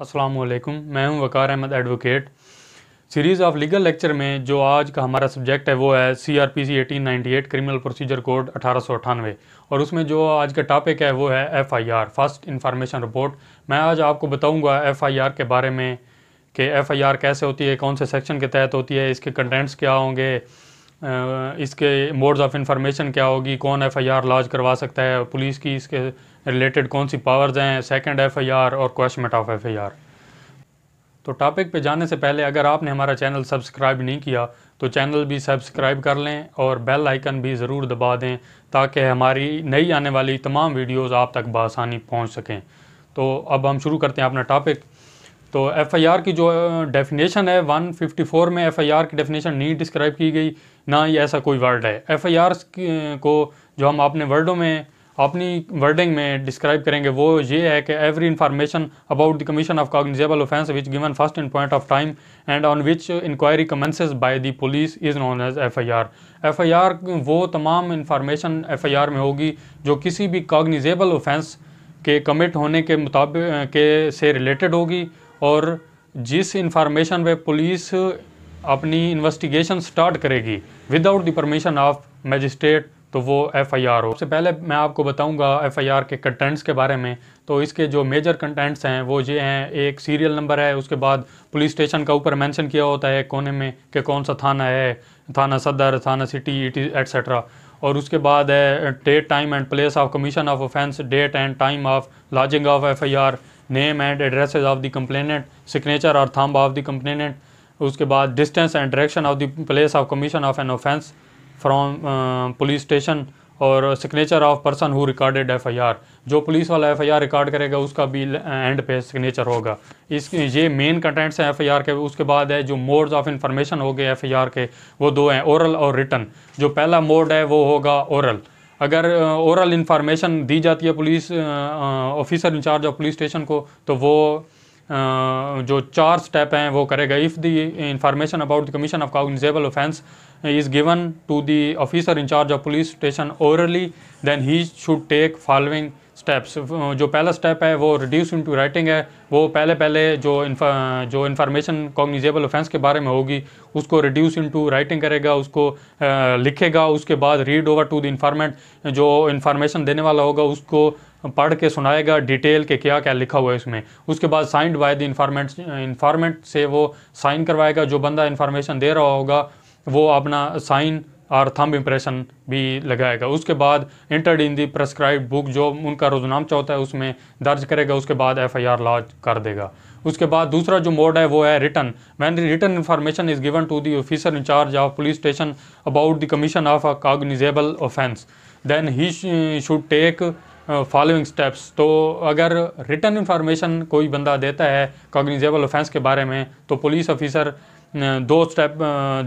असलकुम मैं हूं Waqar Ahmed advocate series of legal lecture में जो आज का हमारा सब्जेक्ट है वो है C R P C eighteen eight criminal procedure code अठारह सौ अठानवे और उसमें जो आज का टॉपिक है वो है F I R first information report मैं आज आपको बताऊंगा एफ़ आई आर के बारे में कि एफ़ आई आर कैसे होती है कौन से सेक्शन के तहत होती है इसके कंटेंट्स क्या होंगे इसके मोड्स ऑफ इंफॉर्मेशन क्या होगी कौन एफआईआर लॉज करवा सकता है पुलिस की इसके रिलेटेड कौन सी पावर्स हैं सेकंड एफआईआर और क्वेश्चमेंट ऑफ एफआईआर तो टॉपिक पे जाने से पहले अगर आपने हमारा चैनल सब्सक्राइब नहीं किया तो चैनल भी सब्सक्राइब कर लें और बेल आइकन भी ज़रूर दबा दें ताकि हमारी नई आने वाली तमाम वीडियोज़ आप तक बसानी पहुँच सकें तो अब हम शुरू करते हैं अपना टॉपिक तो एफआईआर की जो डेफिनेशन है 154 में एफआईआर की डेफिनेशन नहीं डिस्क्राइब की गई ना ही ऐसा कोई वर्ड है एफआईआर को जो हम अपने वर्डों में अपनी वर्डिंग में डिस्क्राइब करेंगे वो ये है कि every information about the commission of cognizable offence which given first in point of time and on which inquiry commences by the police is known as F I R F I R वो तमाम information F I R में होगी जो किसी भी cognizable offence के commit होने के मुताबिक के से रिलेटेड होगी और जिस इंफॉर्मेशन पे पुलिस अपनी इन्वेस्टिगेशन स्टार्ट करेगी without the permission of magistrate तो वो एफ आई आर हो सबसे पहले मैं आपको बताऊंगा एफ आई आर के कंटेंट्स के बारे में तो इसके जो मेजर कंटेंट्स हैं वो ये हैं एक सीरियल नंबर है उसके बाद पुलिस स्टेशन का ऊपर मेंशन किया होता है कोने में कि कौन सा थाना है थाना सदर थाना सिटी एट्सट्रा और उसके बाद है date time and place of commission of offence date and time of lodging of F I R name and address of the complainant signature और थम्ब ऑफ द कंप्लेनेंट उसके बाद distance and direction of the place of commission of an offence from police station और signature of person who recorded F I R जो police वाला F I R record करेगा उसका भी end पे signature होगा इस ये मेन कंटेंट्स हैं एफ आई आर के उसके बाद है जो मोड्स ऑफ इन्फॉर्मेशन हो गए एफ आई आर के वो दो हैं ओरल और रिटर्न जो पहला मोड है वो होगा ओरल अगर ओवरऑल इन्फॉर्मेशन दी जाती है police officer in charge of police station को तो वो जो चार स्टेप हैं वो करेगा if the information about the commission of cognizable offence is given to the officer in charge of police station orally then he should take following steps जो पहला स्टेप है वो रिड्यूस इनटू राइटिंग है वो पहले पहले जो इन्फा जो इन्फॉर्मेशन कॉग्निजेबल ऑफेंस के बारे में होगी उसको रिड्यूस इनटू राइटिंग करेगा उसको आ, लिखेगा उसके बाद read over to the informant जो इन्फॉर्मेशन देने वाला होगा उसको पढ़ के सुनाएगा डिटेल के क्या क्या लिखा हुआ है इसमें उसके बाद signed by the informant informant से वो साइन करवाएगा जो बंदा इन्फॉर्मेशन दे रहा होगा वो अपना साइन और थम्ब इम्प्रेशन भी लगाएगा उसके बाद entered in the prescribed book जो उनका रोजनामचा होता है उसमें दर्ज करेगा उसके बाद एफ आई आर लॉन्च कर देगा उसके बाद दूसरा जो मोड है वो है written when written information is given to the officer in charge of police station about the commission of a cognizable offence then he should take following steps तो अगर रिटर्न इन्फॉर्मेशन कोई बंदा देता है कागनीजेबल ऑफेंस के बारे में तो पुलिस ऑफिसर दो स्टेप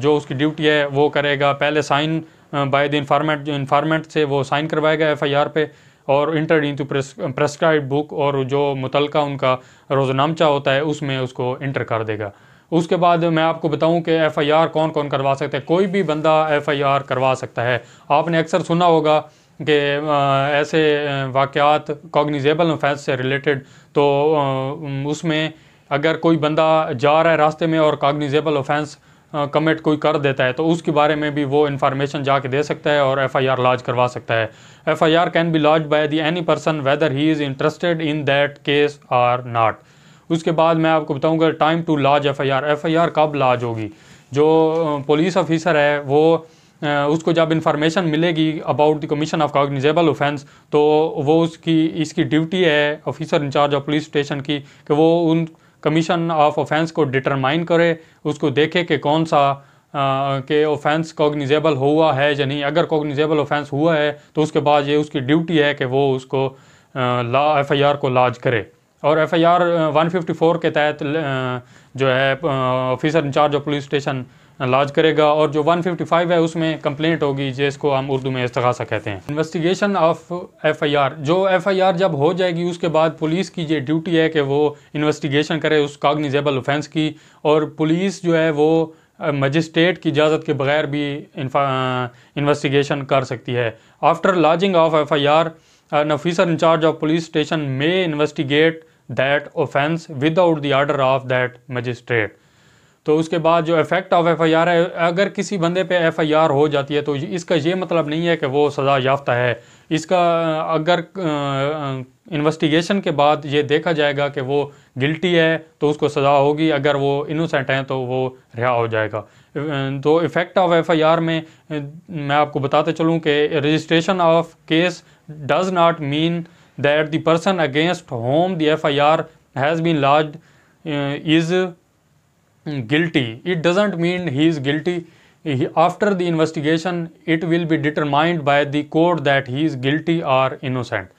जो उसकी ड्यूटी है वो करेगा पहले साइन बाय द इंफॉर्मेट जो से वो साइन करवाएगा एफ आई आर पे और इंटर इंटू प्रेस्क्राइब बुक और जो मुतलका उनका रोजनामचा होता है उसमें उसको इंटर कर देगा उसके बाद मैं आपको बताऊं कि एफआईआर कौन कौन करवा सकता है कोई भी बंदा एफआईआर करवा सकता है आपने अक्सर सुना होगा कि ऐसे वाक़ात कॉग्निजेबल ऑफेंस से रिलेटेड तो उसमें अगर कोई बंदा जा रहा है रास्ते में और कागनीजेबल ऑफेंस कमिट कोई कर देता है तो उसके बारे में भी वो इन्फॉर्मेशन जाके दे सकता है और एफ आई आर लॉज करवा सकता है F I R can be lodge by the any person whether he is interested in that case or not उसके बाद मैं आपको बताऊंगा time to lodge F I R F I R कब lodge होगी जो पुलिस ऑफिसर है वो उसको जब इन्फॉर्मेशन मिलेगी about the commission of cognizable offence तो वो उसकी इसकी ड्यूटी है officer in charge of police station की कि वो उन कमीशन ऑफ ऑफेंस को डिटरमाइन करे उसको देखे कि कौन सा के ऑफेंस कॉग्निजेबल हुआ है या नहीं अगर कॉग्निजेबल ऑफेंस हुआ है तो उसके बाद ये उसकी ड्यूटी है कि वो उसको ला एफ आई आर को लाज करे और F I R one fifty four के तहत जो है officer in charge of police station lodge करेगा और जो 155 है उसमें कंप्लेंट होगी जिसको हम उर्दू में इस्तगासा कहते हैं इन्वेस्टिगेशन ऑफ एफआईआर जो एफआईआर जब हो जाएगी उसके बाद पुलिस की ये ड्यूटी है कि वो इन्वेस्टिगेशन करे उस कागनीजेबल ऑफेंस की और पुलिस जो है वो मजिस्ट्रेट की इजाज़त के बगैर भी इन्वेस्टिगेशन कर सकती है after lodging of F I R an officer in charge of police station may investigate that offence without the order of that magistrate तो उसके बाद जो effect of F I R है अगर किसी बंदे पे एफ आई आर हो जाती है तो इसका ये मतलब नहीं है कि वो सज़ा याफ्ता है इसका अगर इन्वेस्टिगेशन के बाद ये देखा जाएगा कि वो गिल्टी है तो उसको सज़ा होगी अगर वो इनोसेंट हैं तो वो रिहा हो जाएगा तो effect of F I R में मैं आपको बताते चलूँ कि registration of case does not mean that the person against whom the F I R has been lodged is guilty it doesn't mean he is guilty after the investigation it will be determined by the court that he is guilty or innocent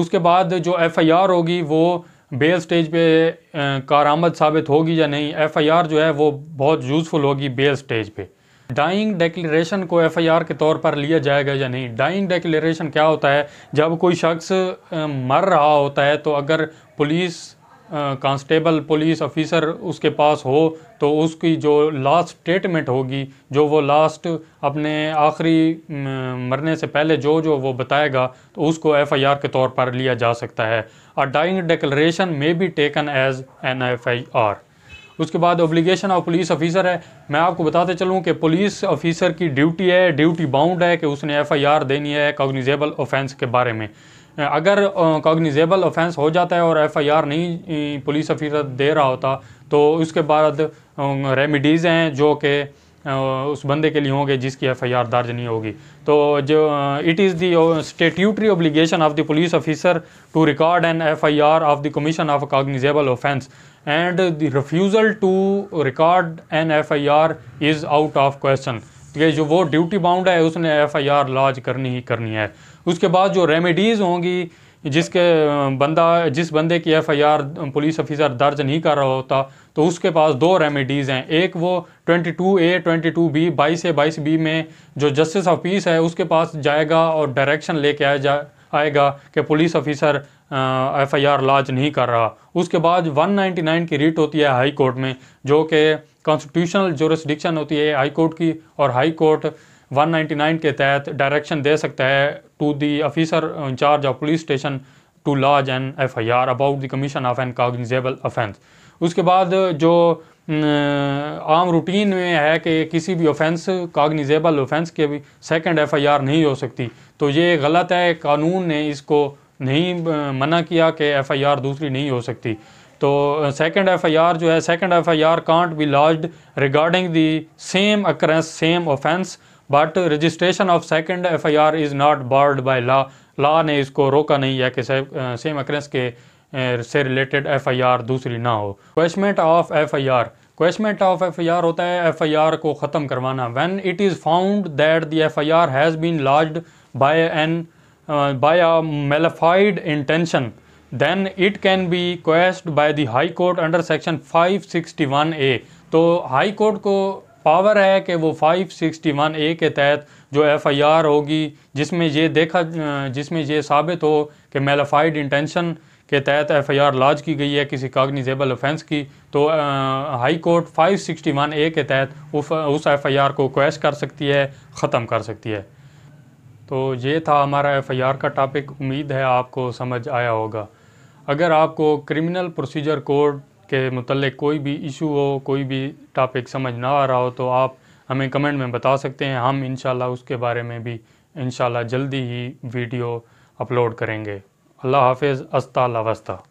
उसके बाद जो FIR होगी वो bell stage पे कारामद साबित होगी या नहीं एफआईआर जो है वो बहुत यूज़फुल होगी बेल स्टेज पे डाइंग डेक्लेशन को एफआईआर के तौर पर लिया जाएगा या नहीं डाइंग डेक्लेशन क्या होता है जब कोई शख्स मर रहा होता है तो अगर पुलिस कांस्टेबल पुलिस ऑफिसर उसके पास हो तो उसकी जो लास्ट स्टेटमेंट होगी जो वो लास्ट अपने आखिरी मरने से पहले जो जो वो बताएगा तो उसको एफआईआर के तौर पर लिया जा सकता है और dying declaration may be taken as an FIR उसके बाद ऑब्लिगेशन ऑफ पुलिस ऑफिसर है मैं आपको बताते चलूँ कि पुलिस ऑफिसर की ड्यूटी है ड्यूटी बाउंड है कि उसने एफ देनी है कॉग्निजेबल ऑफेंस के बारे में अगर कॉग्निजेबल ऑफेंस हो जाता है और एफआईआर नहीं पुलिस अफीसर दे रहा होता तो उसके बाद रेमिडीज़ हैं जो कि उस बंदे के लिए होंगे जिसकी एफ आई आर दर्ज नहीं होगी तो जो it is the statutory obligation of the police officer to record an F I R of the commission of cognizable offence and the refusal to record an F I R is out of question ये जो वो duty bound है उसने F I are laws करनी ही करनी है उसके बाद जो रेमेडीज़ होंगी जिसके बंदा जिस बंदे की एफआईआर पुलिस ऑफिसर दर्ज नहीं कर रहा होता तो उसके पास दो रेमेडीज़ हैं एक वो 22 ए 22 बी बाईस ए बाईस बी में जो जस्टिस ऑफ पीस है उसके पास जाएगा और डायरेक्शन लेके आया जा आएगा कि police officer F I R launch नहीं कर रहा उसके बाद 199 की रीट होती है हाई कोर्ट में जो कि कॉन्स्टिट्यूशनल जोरिस्डिक्शन होती है हाई कोर्ट की और हाई कोर्ट 199 के तहत डायरेक्शन दे सकता है to the officer in charge of police station to lodge an F I R about the commission of an cognizable offence उसके बाद जो आम रूटीन में है कि किसी भी ऑफेंस कागनीजेबल ऑफेंस के भी सेकंड एफआईआर नहीं हो सकती तो ये गलत है कानून ने इसको नहीं मना किया कि एफआईआर दूसरी नहीं हो सकती तो सेकंड एफआईआर जो है second FIR can't be lodged regarding the same occurrence same offence but registration of second F I R is not barred by law law ने इसको रोका नहीं है कि सेम अक्रेंस uh, के uh, से रिलेटेड एफ आई आर दूसरी ना हो quashment of F I R quashment of F I R होता है एफ आई आर को ख़त्म करवाना when it is found that the R has been lodge by an by a mala fide intention then it can be quashed by the high court under section five sixty one A तो high court को power है कि वो 561 ए के तहत जो FIR होगी जिसमें ये देखा जिसमें ये साबित हो कि मेलाफाइड इंटेंशन के तहत एफआईआर लॉज की गई है किसी कागनीजेबल ऑफेंस की तो आ, हाई कोर्ट 561 ए के तहत उफ, उस एफआईआर को क्वेश कर सकती है ख़त्म कर सकती है तो ये था हमारा एफआईआर का टॉपिक उम्मीद है आपको समझ आया होगा अगर आपको क्रिमिनल प्रोसीजर कोड के मतलब कोई भी इशू हो कोई भी टॉपिक समझ ना आ रहा हो तो आप हमें कमेंट में बता सकते हैं हम इन उसके बारे में भी इन जल्दी ही वीडियो अपलोड करेंगे अल्लाह हाफिज़ अस्ता वस्ता